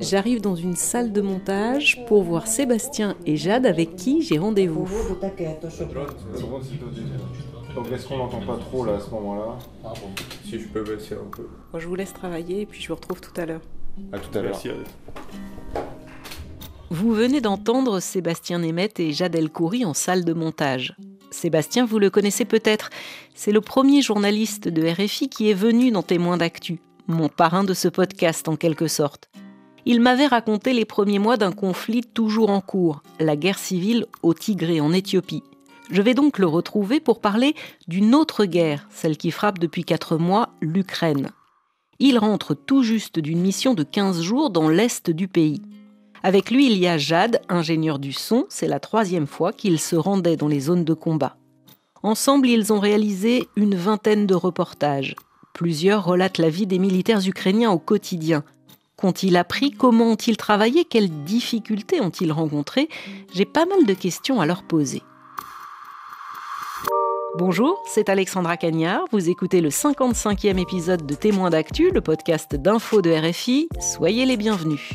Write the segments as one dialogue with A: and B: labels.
A: J'arrive dans
B: une salle de montage pour voir Sébastien et Jade avec qui j'ai rendez-vous.
A: est-ce qu'on n'entend pas trop à ce moment-là Si je peux un peu.
B: je vous laisse travailler et puis je vous retrouve tout à l'heure. À tout à l'heure. Vous venez d'entendre Sébastien Nemeth et Jade Elkouri en salle de montage. Sébastien, vous le connaissez peut-être. C'est le premier journaliste de RFI qui est venu dans Témoin d'actu, mon parrain de ce podcast en quelque sorte. Il m'avait raconté les premiers mois d'un conflit toujours en cours, la guerre civile au Tigré en Éthiopie. Je vais donc le retrouver pour parler d'une autre guerre, celle qui frappe depuis 4 mois l'Ukraine. Il rentre tout juste d'une mission de 15 jours dans l'est du pays. Avec lui, il y a Jade, ingénieur du son, c'est la troisième fois qu'il se rendait dans les zones de combat. Ensemble, ils ont réalisé une vingtaine de reportages. Plusieurs relatent la vie des militaires ukrainiens au quotidien. Qu'ont-ils appris Comment ont-ils travaillé Quelles difficultés ont-ils rencontrées J'ai pas mal de questions à leur poser. Bonjour, c'est Alexandra Cagnard. Vous écoutez le 55e épisode de Témoins d'actu, le podcast d'info de RFI. Soyez les bienvenus.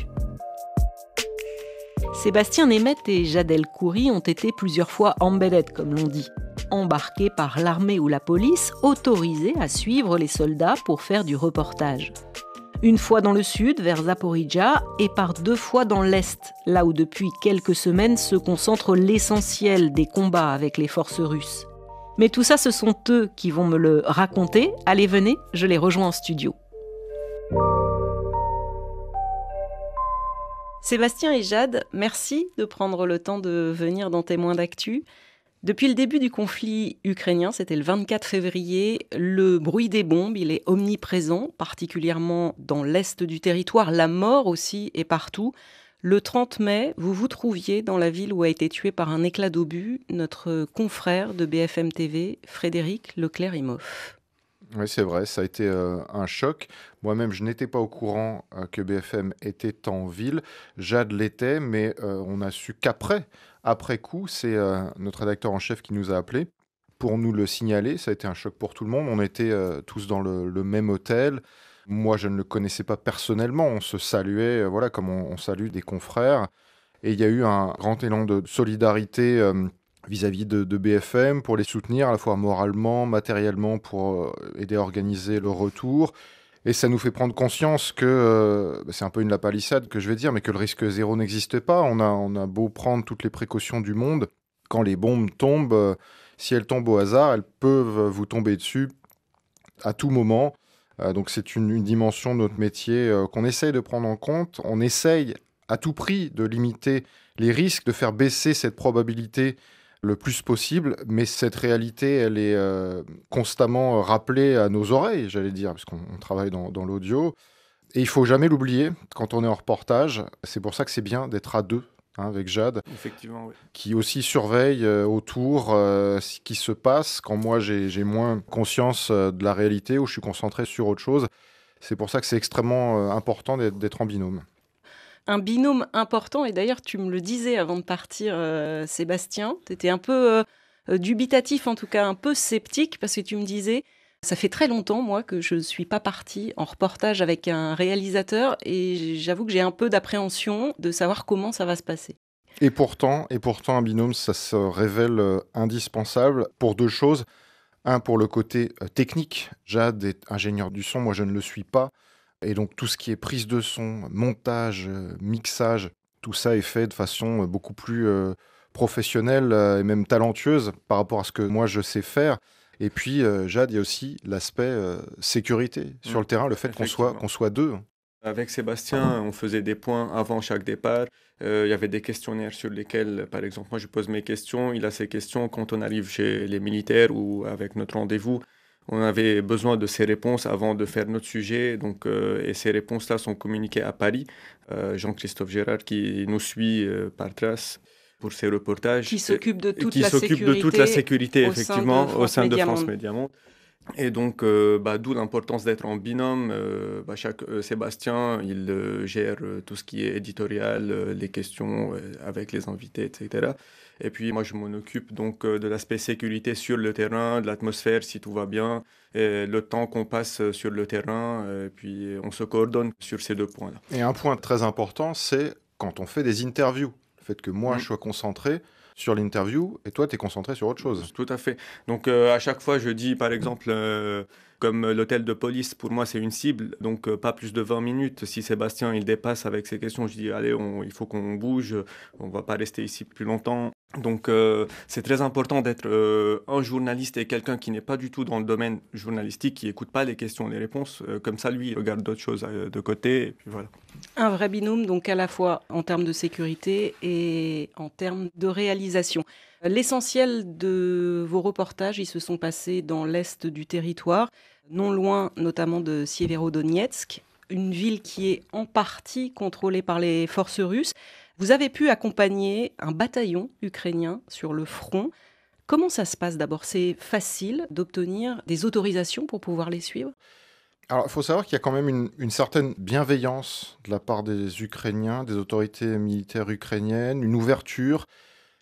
B: Sébastien Nemet et Jadel Koury ont été plusieurs fois embellettes, comme l'on dit, embarqués par l'armée ou la police, autorisés à suivre les soldats pour faire du reportage. Une fois dans le sud, vers Zaporizhia, et par deux fois dans l'est, là où depuis quelques semaines se concentre l'essentiel des combats avec les forces russes. Mais tout ça, ce sont eux qui vont me le raconter. Allez, venez, je les rejoins en studio. Sébastien et Jade, merci de prendre le temps de venir dans Témoins d'actu. Depuis le début du conflit ukrainien, c'était le 24 février, le bruit des bombes, il est omniprésent, particulièrement dans l'est du territoire. La mort aussi est partout. Le 30 mai, vous vous trouviez dans la ville où a été tué par un éclat d'obus notre confrère de BFM TV, Frédéric Leclerc-Imoff.
A: Oui, c'est vrai, ça a été euh, un choc. Moi-même, je n'étais pas au courant euh, que BFM était en ville. Jade l'était, mais euh, on a su qu'après, après coup, c'est notre rédacteur en chef qui nous a appelés pour nous le signaler. Ça a été un choc pour tout le monde. On était tous dans le, même hôtel. Moi, je ne le connaissais pas personnellement. On se saluait, voilà, comme on, salue des confrères. Et il y a eu un grand élan de solidarité vis-à-vis de, BFM pour les soutenir à la fois moralement, matériellement pour euh, aider à organiser le retour. Et ça nous fait prendre conscience que, euh, bah, c'est un peu une lapalissade que je vais dire, mais que le risque zéro n'existe pas. On a, beau prendre toutes les précautions du monde, quand les bombes tombent, euh, si elles tombent au hasard, elles peuvent vous tomber dessus à tout moment. donc c'est une, une, dimension de notre métier qu'on essaye de prendre en compte. On essaye à tout prix de limiter les risques, de faire baisser cette probabilité le plus possible, mais cette réalité, elle est euh, constamment rappelée à nos oreilles, j'allais dire, parce qu'on travaille dans, l'audio. Et il faut jamais l'oublier quand on est en reportage. C'est pour ça que c'est bien d'être à deux hein, avec Jade, qui aussi surveille euh, autour euh, ce qui se passe quand moi j'ai moins conscience de la réalité ou je suis concentré sur autre chose. C'est pour ça que c'est extrêmement important d'être en binôme
B: un binôme important. Et d'ailleurs, tu me le disais avant de partir, euh, Sébastien. Tu étais un peu euh, euh, dubitatif, en tout cas un peu sceptique, parce que tu me disais, ça fait très longtemps, moi, que je ne suis pas partie en reportage avec un réalisateur. Et j'avoue que j'ai un peu d'appréhension de savoir comment ça va se passer.
A: Et pourtant, et pourtant, un binôme, ça se révèle indispensable pour deux choses. Un, pour le côté technique. Jade est ingénieur du son, moi je ne le suis pas. Et donc tout ce qui est prise de son, montage, euh, mixage, tout ça est fait de façon euh, beaucoup plus euh, professionnelle et même talentueuse par rapport à ce que moi je sais faire. Et puis, Jade, il y a aussi l'aspect sécurité sur mm. le terrain, le fait qu'on soit, soit deux. Hein.
C: Avec Sébastien, on faisait des points avant chaque départ. il y avait des questionnaires sur lesquels, par exemple, moi je pose mes questions, il a ses questions. Quand on arrive chez les militaires ou avec notre rendez-vous, on avait besoin de ces réponses avant de faire notre sujet. Donc, euh, et ces réponses-là sont communiquées à Paris. Euh, Jean-Christophe Gérard qui nous suit euh, par trace pour ses reportages. Qui s'occupe de toute, la, sécurité de toute la sécurité, effectivement, au sein de France Médiamont. Et donc, bah, d'où l'importance d'être en binôme. Bah, chaque, Sébastien, il gère tout ce qui est éditorial, les questions avec les invités, etc. Et puis moi, je m'en occupe donc euh, de l'aspect sécurité sur le terrain, de l'atmosphère si tout va bien, et le temps qu'on passe euh, sur le terrain. Euh, et puis on se coordonne sur ces deux points-là.
A: Et un point très important, c'est quand on fait des interviews. Le fait que moi, mm. je sois concentré sur l'interview et toi, tu es concentré sur autre chose. Tout à
C: fait. Donc à chaque fois, je dis par exemple... Comme euh, l'hôtel de police, pour moi, c'est une cible, donc euh, pas plus de 20 minutes. Si Sébastien, il dépasse avec ses questions, je dis, allez, on, il faut qu'on bouge, on va pas rester ici plus longtemps. Donc euh, c'est très important d'être un journaliste et quelqu'un qui n'est pas du tout dans le domaine journalistique, qui n'écoute pas les questions les réponses. comme ça, lui, il regarde d'autres choses de côté. Et puis voilà.
B: Un vrai binôme, donc à la fois en termes de sécurité et en termes de réalisation. L'essentiel de vos reportages, ils se sont passés dans l'est du territoire, non loin notamment de Sieverodonetsk, une ville qui est en partie contrôlée par les forces russes. Vous avez pu accompagner un bataillon ukrainien sur le front. Comment ça se passe d'abord C'est facile d'obtenir des autorisations pour pouvoir les suivre
A: alors, il faut savoir qu'il y a quand même une, certaine bienveillance de la part des Ukrainiens, des autorités militaires ukrainiennes, une ouverture.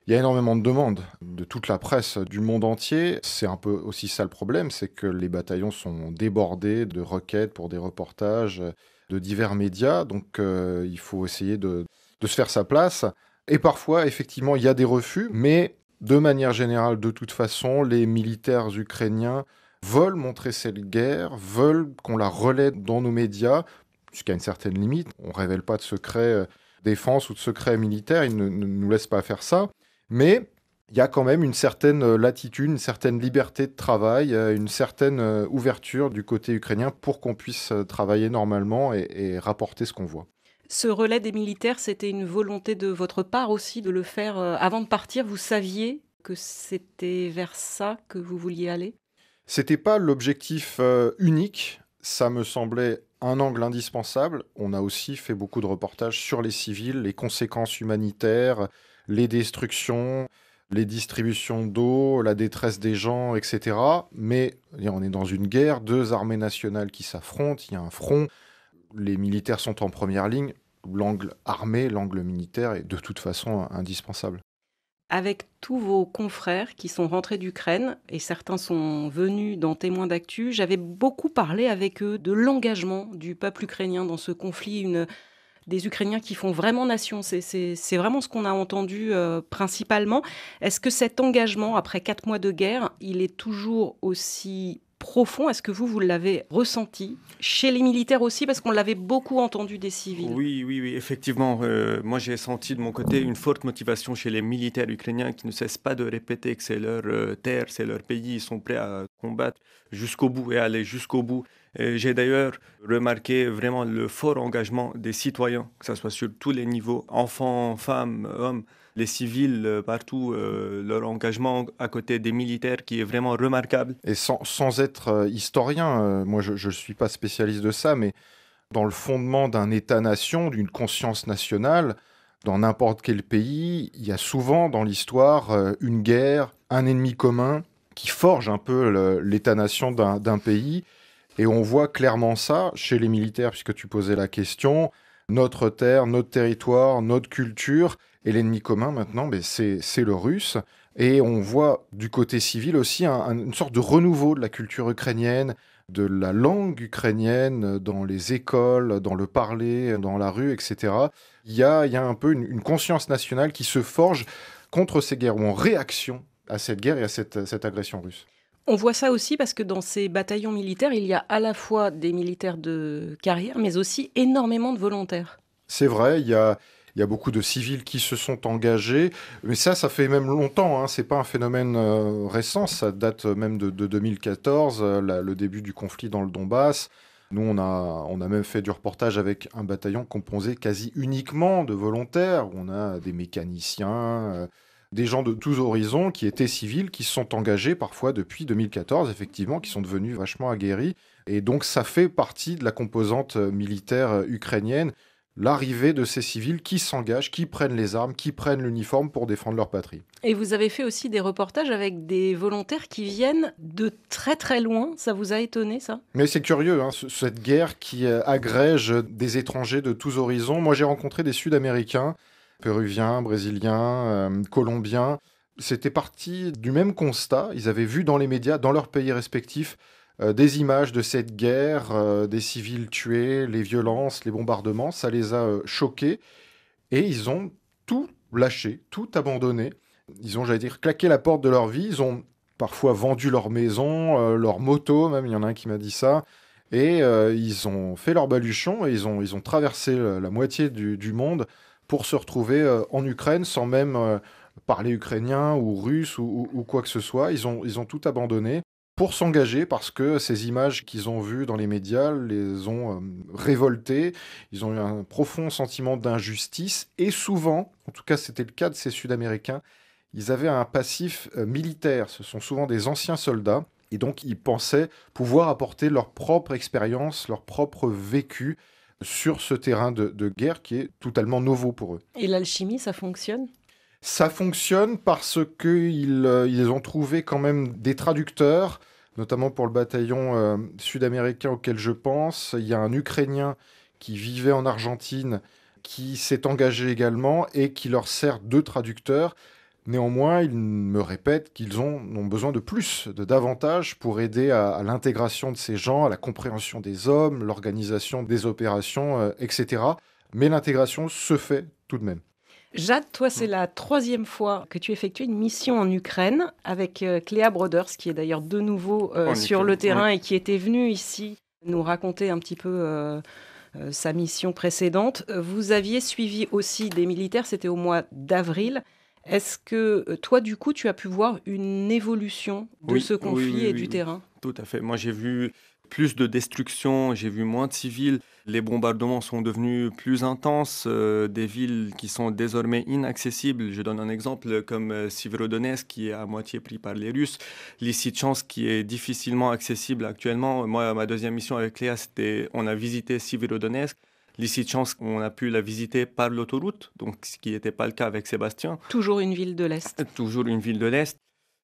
A: Il y a énormément de demandes de toute la presse du monde entier. C'est un peu aussi ça le problème, c'est que les bataillons sont débordés de requêtes pour des reportages de divers médias. Donc euh, il faut essayer de, se faire sa place. Et parfois, effectivement, il y a des refus, mais de manière générale, de toute façon, les militaires ukrainiens veulent montrer cette guerre, veulent qu'on la relaie dans nos médias, jusqu'à une certaine limite. On ne révèle pas de secret euh, défense ou de secret militaire, ils ne nous laissent pas faire ça. Mais il y a quand même une certaine euh, latitude, une certaine liberté de travail, euh, une certaine euh, ouverture du côté ukrainien pour qu'on puisse travailler normalement et, rapporter ce qu'on voit.
B: Ce relais des militaires, c'était une volonté de votre part aussi de le faire avant de partir. Vous saviez que c'était vers ça que vous vouliez aller
A: C'était pas l'objectif unique. Ça me semblait un angle indispensable. On a aussi fait beaucoup de reportages sur les civils, les conséquences humanitaires, les destructions, les distributions d'eau, la détresse des gens, etc. Mais on est dans une guerre, deux armées nationales qui s'affrontent, il y a un front, les militaires sont en première ligne, l'angle armé, l'angle militaire est de toute façon indispensable.
B: Avec tous vos confrères qui sont rentrés d'Ukraine, et certains sont venus dans Témoins d'actu, j'avais beaucoup parlé avec eux de l'engagement du peuple ukrainien dans ce conflit, une des Ukrainiens qui font vraiment nation. C'est vraiment ce qu'on a entendu euh, principalement. Est-ce que cet engagement, après quatre mois de guerre, il est toujours aussi profond. Est-ce que vous, vous l'avez ressenti chez les militaires aussi Parce qu'on l'avait beaucoup entendu des civils.
C: Oui, oui, oui, effectivement. Euh, moi, j'ai senti de mon côté une forte motivation chez les militaires ukrainiens qui ne cessent pas de répéter que c'est leur euh, terre, c'est leur pays, ils sont prêts à combattre jusqu'au bout et aller jusqu'au bout. J'ai d'ailleurs remarqué vraiment le fort engagement des citoyens, que ce soit sur tous les niveaux, enfants, femmes, hommes, les civils euh, partout, euh, leur engagement à côté des militaires
A: qui est vraiment remarquable. Et sans, sans être euh, historien, moi je ne suis pas spécialiste de ça, mais dans le fondement d'un État-nation, d'une conscience nationale, dans n'importe quel pays, il y a souvent dans l'histoire une guerre, un ennemi commun qui forge un peu l'état-nation d'un pays et on voit clairement ça chez les militaires, puisque tu posais la question. Notre terre, notre territoire, notre culture, et l'ennemi commun maintenant, ben, c'est le russe. Et on voit du côté civil aussi une sorte de renouveau de la culture ukrainienne, de la langue ukrainienne dans les écoles, dans le parler, dans la rue, etc. Il y a, un peu une, conscience nationale qui se forge contre ces guerres ou en réaction à cette guerre et à cette agression russe.
B: On voit ça aussi parce que dans ces bataillons militaires, il y a à la fois des militaires de carrière, mais aussi énormément de volontaires.
A: C'est vrai, il y a, beaucoup de civils qui se sont engagés, mais ça, ça fait même longtemps. Hein. Ce n'est pas un phénomène euh, récent. Ça date même de, 2014, euh, le début du conflit dans le Donbass. Nous, on a, on a même fait du reportage avec un bataillon composé quasi uniquement de volontaires. On a des mécaniciens, euh, des gens de tous horizons qui étaient civils, qui se sont engagés parfois depuis 2014, effectivement, qui sont devenus vachement aguerris. Et donc ça fait partie de la composante euh, militaire euh, ukrainienne, l'arrivée de ces civils qui s'engagent, qui prennent les armes, qui prennent l'uniforme pour défendre leur patrie.
B: Et vous avez fait aussi des reportages avec des volontaires qui viennent de très très loin. Ça vous a étonné ça
A: Mais c'est curieux, hein, cette guerre qui euh, agrège des étrangers de tous horizons. Moi j'ai rencontré des Sud-Américains péruviens, brésiliens, euh, colombiens. C'était parti du même constat. Ils avaient vu dans les médias, dans leurs pays respectifs, euh, des images de cette guerre, euh, des civils tués, les violences, les bombardements. Ça les a choqués et ils ont tout lâché, tout abandonné. Ils ont, j'allais dire, claqué la porte de leur vie. Ils ont parfois vendu leur maison, leur moto, même il y en a un qui m'a dit ça. Et ils ont fait leur baluchon et ils ont, ils ont traversé la moitié du monde pour se retrouver euh, en Ukraine sans même euh, parler ukrainien ou russe ou, quoi que ce soit. Ils ont, ils ont tout abandonné pour s'engager parce que ces images qu'ils ont vues dans les médias les ont euh, révoltés. Ils ont eu un profond sentiment d'injustice et souvent, en tout cas c'était le cas de ces Sud-Américains, ils avaient un passif militaire. Ce sont souvent des anciens soldats. Et donc, ils pensaient pouvoir apporter leur propre expérience, leur propre vécu, sur ce terrain de, guerre qui est totalement nouveau pour eux.
B: Et l'alchimie, ça fonctionne
A: Ça fonctionne parce qu'ils euh, ont trouvé quand même des traducteurs, notamment pour le bataillon euh, sud-américain auquel je pense. Il y a un Ukrainien qui vivait en Argentine qui s'est engagé également et qui leur sert de traducteur. Néanmoins, ils me répètent qu'ils ont, besoin de plus, de davantage pour aider à, l'intégration de ces gens, à la compréhension des hommes, l'organisation des opérations, euh, etc. Mais l'intégration se fait tout de même.
B: Jade, toi, c'est la troisième fois que tu effectues une mission en Ukraine avec euh, Cléa Broders, qui est d'ailleurs de nouveau euh, sur le terrain et qui était venue ici nous raconter un petit peu sa mission précédente. Vous aviez suivi aussi des militaires, c'était au mois d'avril. Est-ce que euh, toi, du coup, tu as pu voir une évolution
C: de ce conflit et du terrain Tout à fait. Moi, j'ai vu plus de destruction, j'ai vu moins de civils, les bombardements sont devenus plus intenses, euh, des villes qui sont désormais inaccessibles. Je donne un exemple comme euh, qui est à moitié pris par les Russes, Lysychansk qui est difficilement accessible actuellement. Moi, ma deuxième mission avec Léa, c'était on a visité Sivrodonetsk de Chance, on a pu la visiter par l'autoroute, donc ce qui n'était pas le cas avec Sébastien. Toujours une ville de l'Est. Euh, toujours une ville de l'Est.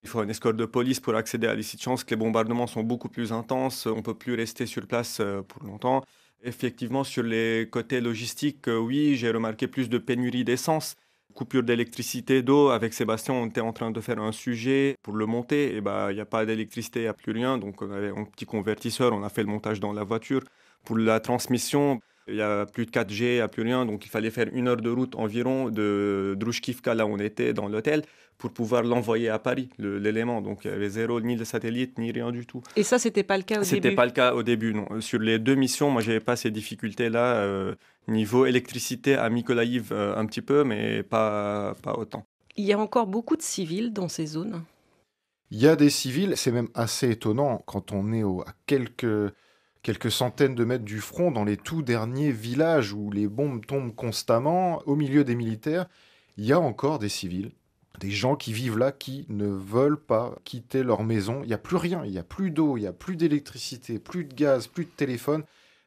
C: Il faut un escorte de police pour accéder à de Chance. Les bombardements sont beaucoup plus intenses. On ne peut plus rester sur place euh, pour longtemps. Effectivement, sur les côtés logistiques, euh, oui, j'ai remarqué plus de pénurie d'essence coupure d'électricité, d'eau. Avec Sébastien, on était en train de faire un sujet pour le monter. Et bah, il n'y a pas d'électricité, il n'y a plus rien. Donc, on avait un petit convertisseur, on a fait le montage dans la voiture. Pour la transmission, il n'y a plus de 4G, il n'y a plus rien. Donc, il fallait faire une heure de route environ de Drushkivka, là où on était, dans l'hôtel, pour pouvoir l'envoyer à Paris, l'élément. Donc, il n'y avait zéro, ni le satellite, ni rien du tout.
B: Et ça, ce n'était pas le cas au début C'était pas le
C: cas au début, non. Sur les deux missions, moi, je n'avais pas ces difficultés-là. Euh, niveau électricité, à Mykolaiv, euh, un petit peu, mais
A: pas, pas autant.
B: Il y a encore beaucoup de civils dans ces zones
A: il y a des civils, c'est même assez étonnant quand on est à quelques quelques centaines de mètres du front, dans les tout derniers villages où les bombes tombent constamment, au milieu des militaires, il y a encore des civils, des gens qui vivent là, qui ne veulent pas quitter leur maison. Il n'y a plus rien, il n'y a plus d'eau, il n'y a plus d'électricité, plus de gaz, plus de téléphone.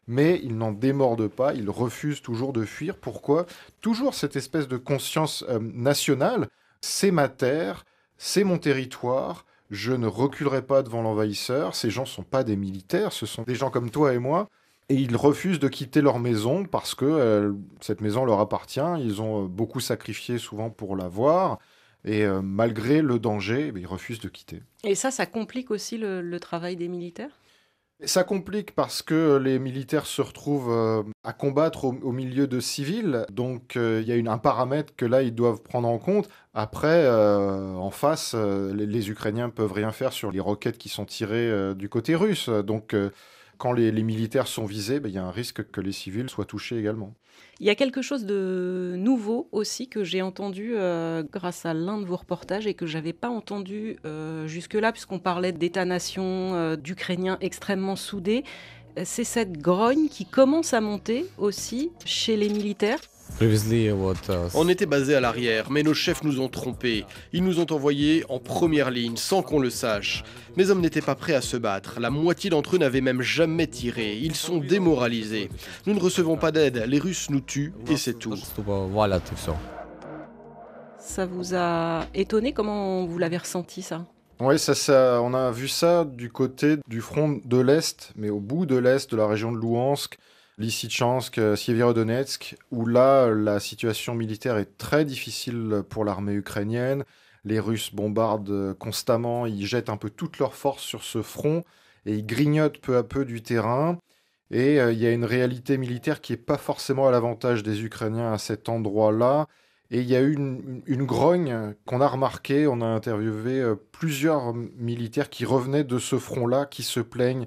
A: Mais ils n'en démordent pas, ils refusent toujours de fuir. Pourquoi Toujours cette espèce de conscience euh, nationale, c'est ma terre, c'est mon territoire, je ne reculerai pas devant l'envahisseur, ces gens ne sont pas des militaires, ce sont des gens comme toi et moi, et ils refusent de quitter leur maison parce que euh, cette maison leur appartient, ils ont euh, beaucoup sacrifié souvent pour l'avoir, et euh, malgré le danger, eh ils refusent de quitter.
B: Et ça, ça complique aussi le travail des militaires
A: ça complique parce que les militaires se retrouvent euh, à combattre au, milieu de civils, donc euh, il y a un paramètre que là ils doivent prendre en compte. Après, euh, en face, les, Ukrainiens peuvent rien faire sur les roquettes qui sont tirées du côté russe, donc quand les, militaires sont visés, ben, il y a un risque que les civils soient touchés également.
B: Il y a quelque chose de nouveau aussi que j'ai entendu euh, grâce à l'un de vos reportages et que je n'avais pas entendu euh, jusque-là, puisqu'on parlait d'État-nation, euh, d'Ukrainiens extrêmement soudés. C'est cette grogne qui commence à monter aussi chez les militaires.
C: On était basé à l'arrière, mais nos chefs nous ont trompés. Ils nous ont envoyés en première ligne, sans qu'on le sache. Mes hommes n'étaient pas prêts à se battre. La moitié d'entre eux n'avaient même jamais tiré. Ils sont démoralisés.
A: Nous ne recevons pas d'aide. Les Russes nous tuent et c'est tout. Voilà tout ça.
B: Ça vous a étonné Comment vous l'avez ressenti ça
A: oui, ça, ça, on a vu ça du côté du front de l'Est, mais au bout de l'Est, de la région de Louhansk, Lysychansk, Sievierodonetsk, où là, la situation militaire est très difficile pour l'armée ukrainienne. Les Russes bombardent euh, constamment, ils jettent un peu toutes leurs forces sur ce front et ils grignotent peu à peu du terrain. Et euh, il y a une réalité militaire qui n'est pas forcément à l'avantage des Ukrainiens à cet endroit-là. Et il y a eu une, grogne qu'on a remarquée. On a interviewé euh, plusieurs militaires qui revenaient de ce front-là, qui se plaignent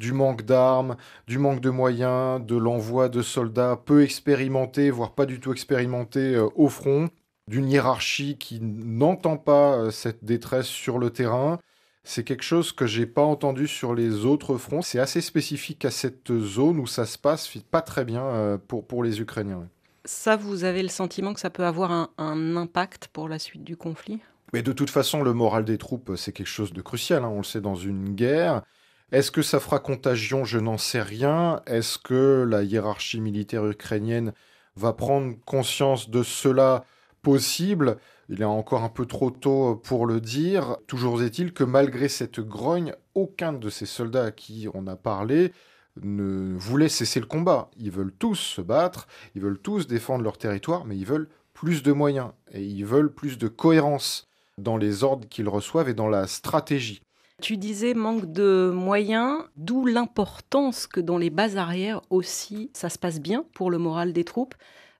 A: du manque d'armes, du manque de moyens, de l'envoi de soldats peu expérimentés, voire pas du tout expérimentés euh, au front, d'une hiérarchie qui n'entend pas euh, cette détresse sur le terrain. C'est quelque chose que j'ai pas entendu sur les autres fronts. C'est assez spécifique à cette zone où ça se passe pas très bien euh, pour, les Ukrainiens.
B: Ça, vous avez le sentiment que ça peut avoir un, impact pour la suite du conflit
A: mais de toute façon, le moral des troupes, c'est quelque chose de crucial. Hein, on le sait dans une guerre. Est-ce que ça fera contagion Je n'en sais rien. Est-ce que la hiérarchie militaire ukrainienne va prendre conscience de cela possible Il est encore un peu trop tôt pour le dire. Toujours est-il que malgré cette grogne, aucun de ces soldats à qui on a parlé ne voulait cesser le combat. Ils veulent tous se battre, ils veulent tous défendre leur territoire, mais ils veulent plus de moyens et ils veulent plus de cohérence dans les ordres qu'ils reçoivent et dans la stratégie.
B: Tu disais manque de moyens, d'où l'importance que dans les bases arrières aussi, ça se passe bien pour le moral des troupes.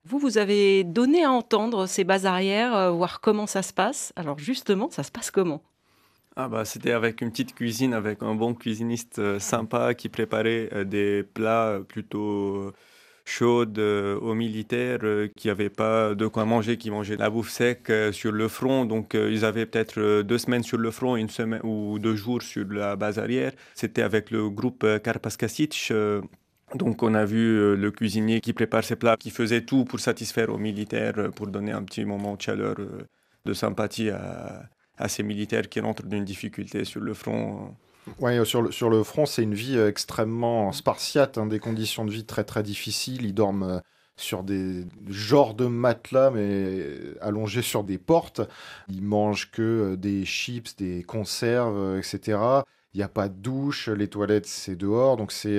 B: Vous, vous avez donné à entendre ces bases arrières, euh, voir comment ça se passe. Alors justement, ça se passe comment
C: ah bah, c'était avec une petite cuisine, avec un bon cuisiniste euh, sympa qui préparait euh, des plats plutôt chaude euh, aux militaires euh, qui n'avaient pas de quoi manger, qui mangeaient de la bouffe sec euh, sur le front. Donc ils avaient peut-être deux semaines sur le front, une semaine ou deux jours sur la base arrière. C'était avec le groupe Karpaskasic. Donc on a vu le cuisinier qui prépare ses plats, qui faisait tout pour satisfaire aux militaires, pour donner un petit moment de chaleur, de sympathie à, à ces militaires qui rentrent d'une difficulté sur le
A: front. Ouais, euh, sur le, sur le front, c'est une vie euh, extrêmement spartiate, hein, des conditions de vie très très difficiles. Ils dorment euh, sur des genres de matelas, mais allongés sur des portes. Ils mangent que des chips, des conserves, etc. Il n'y a pas de douche, les toilettes c'est dehors, donc c'est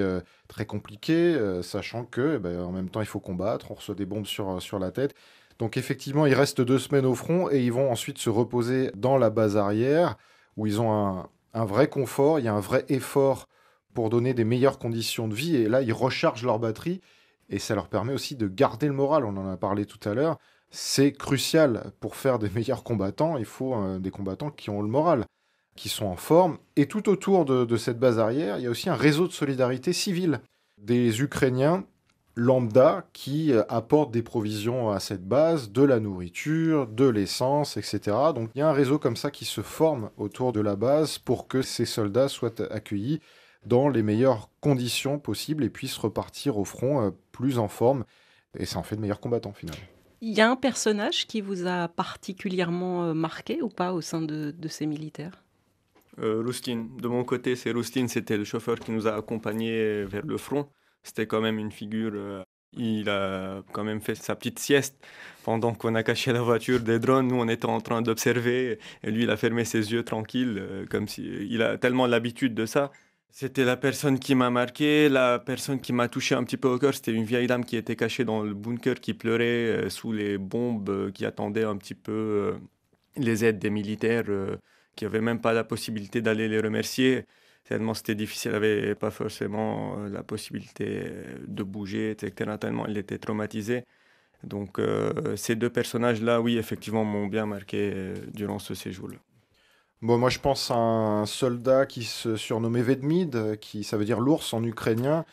A: très compliqué, sachant que eh ben, en même temps il faut combattre, on reçoit des bombes sur, sur la tête. Donc effectivement, ils restent deux semaines au front et ils vont ensuite se reposer dans la base arrière, où ils ont un, un vrai confort, il y a un vrai effort pour donner des meilleures conditions de vie. Et là, ils rechargent leur batterie et ça leur permet aussi de garder le moral. On en a parlé tout à l'heure. C'est crucial pour faire des meilleurs combattants. Il faut euh, des combattants qui ont le moral, qui sont en forme. Et tout autour de cette base arrière, il y a aussi un réseau de solidarité civile des Ukrainiens lambda qui euh, apporte des provisions à cette base, de la nourriture, de l'essence, etc. Donc il y a un réseau comme ça qui se forme autour de la base pour que ces soldats soient accueillis dans les meilleures conditions possibles et puissent repartir au front euh, plus en forme. Et ça en fait de meilleurs combattants finalement.
B: Il y a un personnage qui vous a particulièrement euh, marqué ou pas au sein de, ces militaires
A: Roustine.
C: De mon côté, c'est Roustine, c'était le chauffeur qui nous a accompagnés vers le front. C'était quand même une figure. Euh, il a quand même fait sa petite sieste pendant qu'on a caché la voiture des drones. Nous, on était en train d'observer et lui, il a fermé ses yeux tranquille, euh, comme si il a tellement l'habitude de ça. C'était la personne qui m'a marqué, la personne qui m'a touché un petit peu au cœur, c'était une vieille dame qui était cachée dans le bunker, qui pleurait euh, sous les bombes, qui attendait un petit peu les aides des militaires, qui n'avait même pas la possibilité d'aller les remercier tellement c'était difficile, il n'avait pas forcément euh, la possibilité euh, de bouger, etc. Tellement il était traumatisé. Donc euh, ces deux personnages-là, oui,
A: effectivement, m'ont bien marqué durant ce séjour-là. Bon, moi je pense à un soldat qui se surnommait Vedmid, qui ça veut dire l'ours en ukrainien,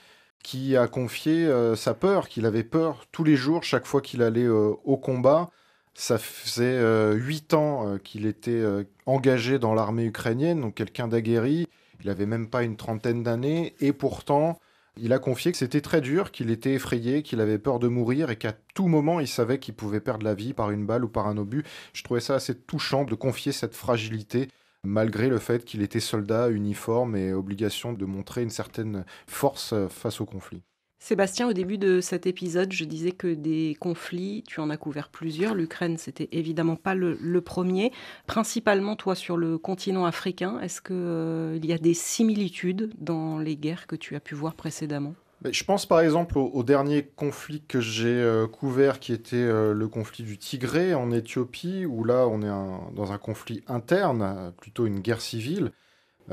A: qui a confié sa peur, qu'il avait peur tous les jours, chaque fois qu'il allait au combat. Ça faisait huit ans qu'il était engagé dans l'armée ukrainienne, donc quelqu'un d'aguerri, il avait même pas une trentaine d'années et pourtant, il a confié que c'était très dur, qu'il était effrayé, qu'il avait peur de mourir et qu'à tout moment il savait qu'il pouvait perdre la vie par une balle ou par un obus. Je trouvais ça assez touchant de confier cette fragilité malgré le fait qu'il était soldat uniforme et obligation de montrer une certaine force euh, face au conflit.
B: Sébastien, au début de cet épisode, je disais que des conflits, tu en as couvert plusieurs. L'Ukraine, c'était évidemment pas le, premier. Principalement, toi, sur le continent africain, est-ce qu'il euh, y a des similitudes dans les guerres que tu as pu voir précédemment
A: ben, je pense par exemple au, dernier conflit que j'ai euh, couvert, qui était euh, le conflit du Tigré en Éthiopie, où là on est dans un conflit interne, plutôt une guerre civile.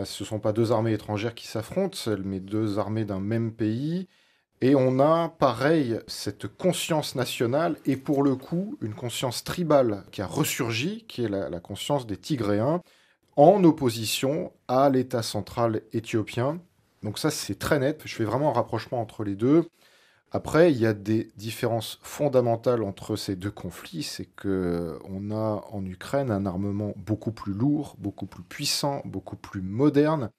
A: ce ne sont pas deux armées étrangères qui s'affrontent, mais deux armées d'un même pays. Et on a, pareil, cette conscience nationale, et pour le coup, une conscience tribale qui a ressurgi, qui est la, conscience des Tigréens, en opposition à l'État central éthiopien. Donc ça, c'est très net, je fais vraiment un rapprochement entre les deux. Après, il y a des différences fondamentales entre ces deux conflits, c'est que on a en Ukraine un armement beaucoup plus lourd, beaucoup plus puissant, beaucoup plus moderne,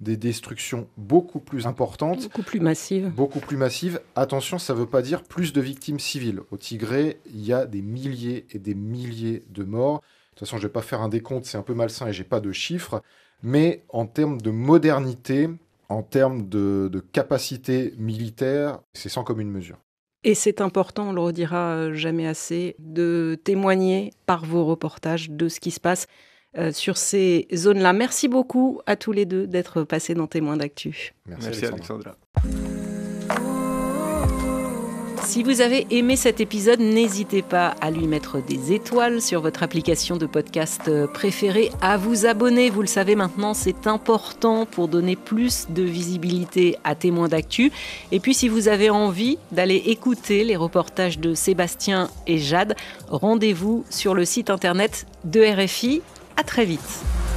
A: des destructions beaucoup plus importantes. Beaucoup plus massives. Beaucoup plus massives. Attention, ça ne veut pas dire plus de victimes civiles. Au Tigré, il y a des milliers et des milliers de morts. De toute façon, je ne vais pas faire un décompte, c'est un peu malsain et je n'ai pas de chiffres. Mais en termes de modernité, en termes de, de capacité militaire, c'est sans commune mesure.
B: Et c'est important, on le redira jamais assez, de témoigner par vos reportages de ce qui se passe euh, sur ces zones-là. Merci beaucoup à tous les deux d'être passés dans Témoins d'actu. Merci Alexandra. Si vous avez aimé cet épisode, n'hésitez pas à lui mettre des étoiles sur votre application de podcast euh, préférée, à vous abonner, vous le savez maintenant, c'est important pour donner plus de visibilité à Témoins d'actu. Et puis si vous avez envie d'aller écouter les reportages de Sébastien et Jade, rendez-vous sur le site internet de RFI à très vite.